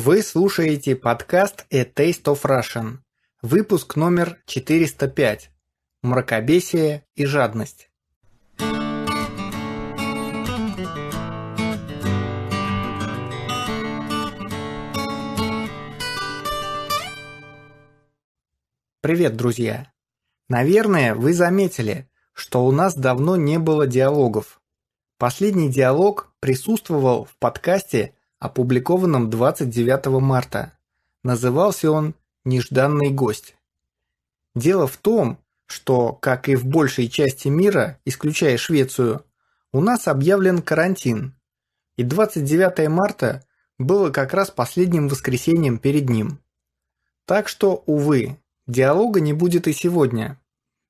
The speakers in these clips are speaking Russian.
Вы слушаете подкаст «A Taste of Russian», выпуск номер 405 «Мракобесие и жадность». Привет, друзья! Наверное, вы заметили, что у нас давно не было диалогов. Последний диалог присутствовал в подкасте – опубликованном 29 марта. Назывался он «Нежданный гость». Дело в том, что, как и в большей части мира, исключая Швецию, у нас объявлен карантин. И 29 марта было как раз последним воскресеньем перед ним. Так что, увы, диалога не будет и сегодня.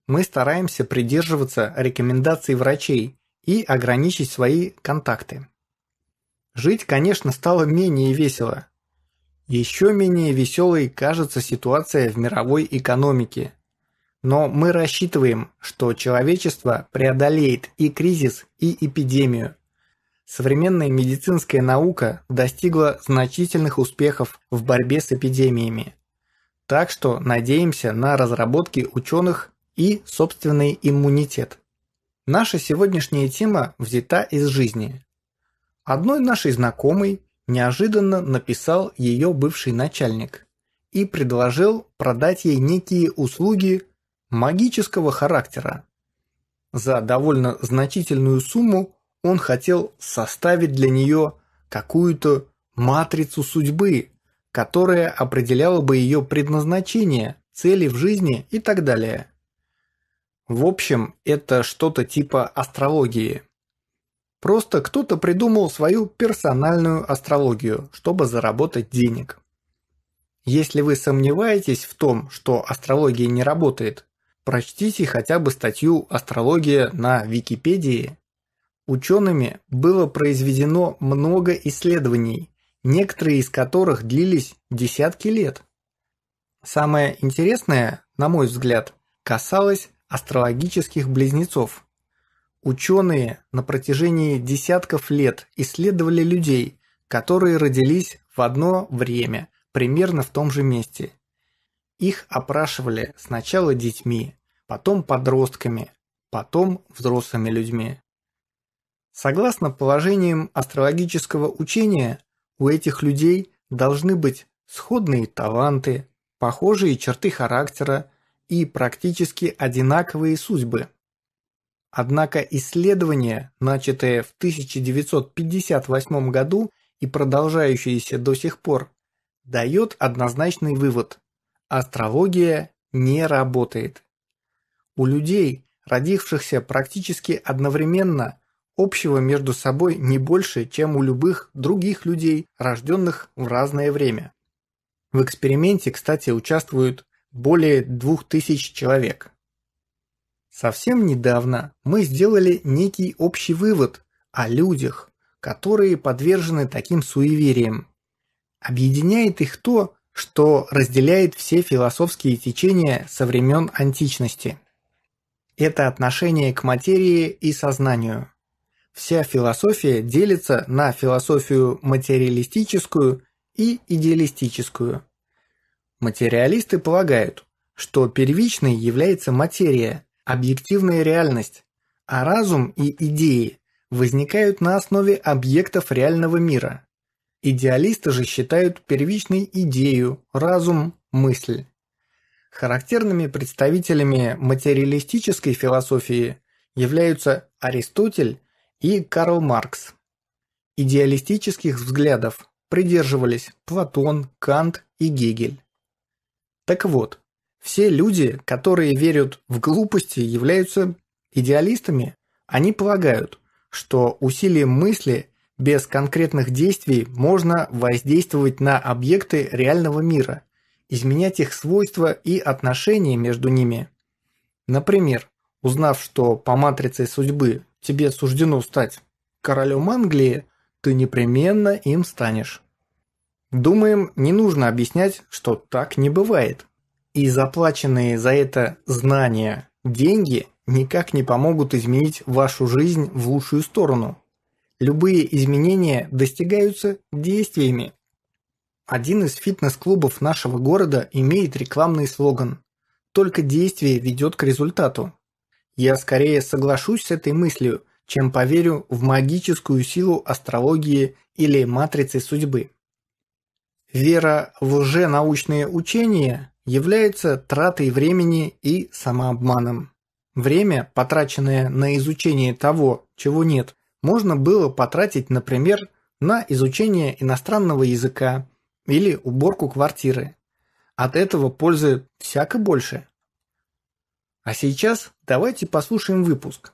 Мы стараемся придерживаться рекомендаций врачей и ограничить свои контакты. Жить, конечно, стало менее весело. Еще менее веселой кажется ситуация в мировой экономике. Но мы рассчитываем, что человечество преодолеет и кризис, и эпидемию. Современная медицинская наука достигла значительных успехов в борьбе с эпидемиями. Так что надеемся на разработки ученых и собственный иммунитет. Наша сегодняшняя тема взята из жизни. Одной нашей знакомой неожиданно написал ее бывший начальник и предложил продать ей некие услуги магического характера. За довольно значительную сумму он хотел составить для нее какую-то матрицу судьбы, которая определяла бы ее предназначение, цели в жизни и так далее. В общем, это что-то типа астрологии. Просто кто-то придумал свою персональную астрологию, чтобы заработать денег. Если вы сомневаетесь в том, что астрология не работает, прочтите хотя бы статью «Астрология» на Википедии. Учеными было произведено много исследований, некоторые из которых длились десятки лет. Самое интересное, на мой взгляд, касалось астрологических близнецов – Ученые на протяжении десятков лет исследовали людей, которые родились в одно время, примерно в том же месте. Их опрашивали сначала детьми, потом подростками, потом взрослыми людьми. Согласно положениям астрологического учения, у этих людей должны быть сходные таланты, похожие черты характера и практически одинаковые судьбы – Однако исследования, начатые в 1958 году и продолжающиеся до сих пор, дает однозначный вывод – астрология не работает. У людей, родившихся практически одновременно, общего между собой не больше, чем у любых других людей, рожденных в разное время. В эксперименте, кстати, участвуют более 2000 человек. Совсем недавно мы сделали некий общий вывод о людях, которые подвержены таким суевериям. Объединяет их то, что разделяет все философские течения со времен античности. Это отношение к материи и сознанию. Вся философия делится на философию материалистическую и идеалистическую. Материалисты полагают, что первичной является материя – объективная реальность, а разум и идеи возникают на основе объектов реального мира. Идеалисты же считают первичной идею, разум, мысль. Характерными представителями материалистической философии являются Аристотель и Карл Маркс. Идеалистических взглядов придерживались Платон, Кант и Гегель. Так вот, все люди, которые верят в глупости, являются идеалистами. Они полагают, что усилием мысли без конкретных действий можно воздействовать на объекты реального мира, изменять их свойства и отношения между ними. Например, узнав, что по матрице судьбы тебе суждено стать королем Англии, ты непременно им станешь. Думаем, не нужно объяснять, что так не бывает и заплаченные за это знания деньги никак не помогут изменить вашу жизнь в лучшую сторону. Любые изменения достигаются действиями. Один из фитнес-клубов нашего города имеет рекламный слоган «Только действие ведет к результату». Я скорее соглашусь с этой мыслью, чем поверю в магическую силу астрологии или матрицы судьбы. Вера в лженаучные учения является тратой времени и самообманом. Время, потраченное на изучение того, чего нет, можно было потратить, например, на изучение иностранного языка или уборку квартиры. От этого пользы всяко больше. А сейчас давайте послушаем выпуск.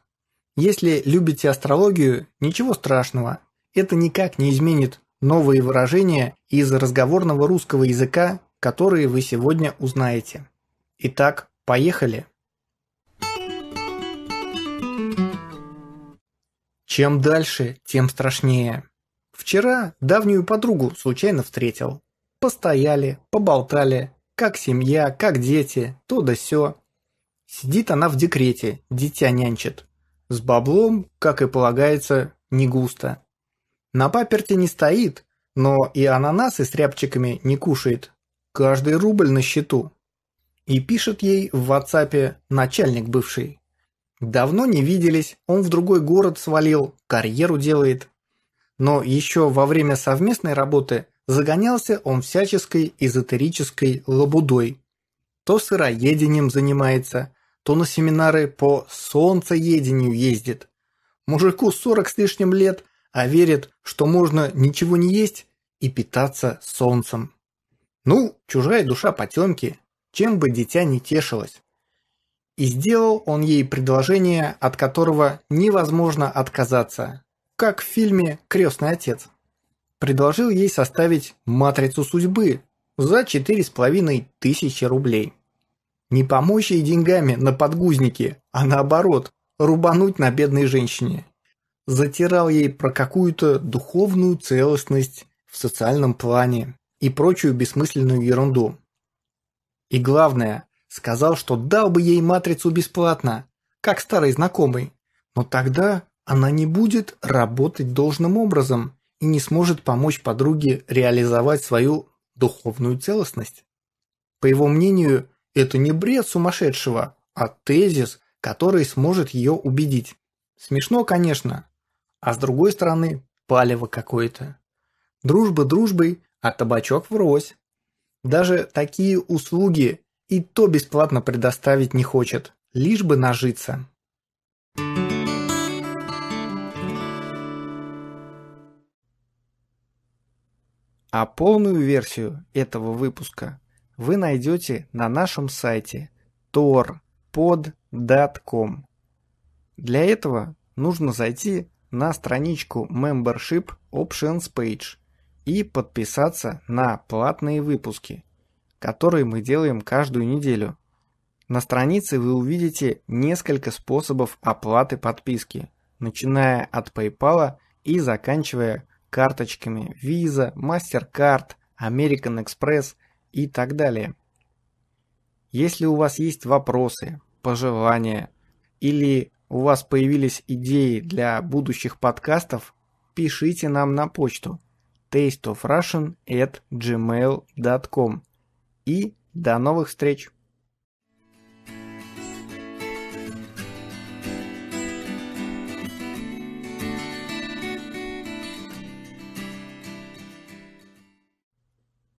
Если любите астрологию, ничего страшного. Это никак не изменит новые выражения из разговорного русского языка которые вы сегодня узнаете. Итак, поехали! Чем дальше, тем страшнее. Вчера давнюю подругу случайно встретил. Постояли, поболтали, как семья, как дети, то да сё. Сидит она в декрете, дитя нянчит. С баблом, как и полагается, не густо. На паперте не стоит, но и ананасы с рябчиками не кушает, Каждый рубль на счету. И пишет ей в WhatsApp начальник бывший. Давно не виделись, он в другой город свалил, карьеру делает. Но еще во время совместной работы загонялся он всяческой эзотерической лабудой. То сыроедением занимается, то на семинары по солнцеедению ездит. Мужику 40 с лишним лет, а верит, что можно ничего не есть и питаться солнцем. Ну, чужая душа потемки, чем бы дитя не тешилось. И сделал он ей предложение, от которого невозможно отказаться, как в фильме «Крестный отец». Предложил ей составить «Матрицу судьбы» за четыре с половиной тысячи рублей. Не помочь ей деньгами на подгузники, а наоборот, рубануть на бедной женщине. Затирал ей про какую-то духовную целостность в социальном плане, и прочую бессмысленную ерунду. И главное, сказал, что дал бы ей матрицу бесплатно, как старый знакомый, но тогда она не будет работать должным образом и не сможет помочь подруге реализовать свою духовную целостность. По его мнению, это не бред сумасшедшего, а тезис, который сможет ее убедить. Смешно, конечно, а с другой стороны, палево какое-то. Дружба дружбой, а табачок врозь. Даже такие услуги и то бесплатно предоставить не хочет, лишь бы нажиться. А полную версию этого выпуска вы найдете на нашем сайте torpod.com. Для этого нужно зайти на страничку Membership Options Page – и подписаться на платные выпуски, которые мы делаем каждую неделю. На странице вы увидите несколько способов оплаты подписки, начиная от PayPal и заканчивая карточками Visa, MasterCard, American Express и так далее. Если у вас есть вопросы, пожелания или у вас появились идеи для будущих подкастов, пишите нам на почту – tasteofrussian at gmail.com. И до новых встреч!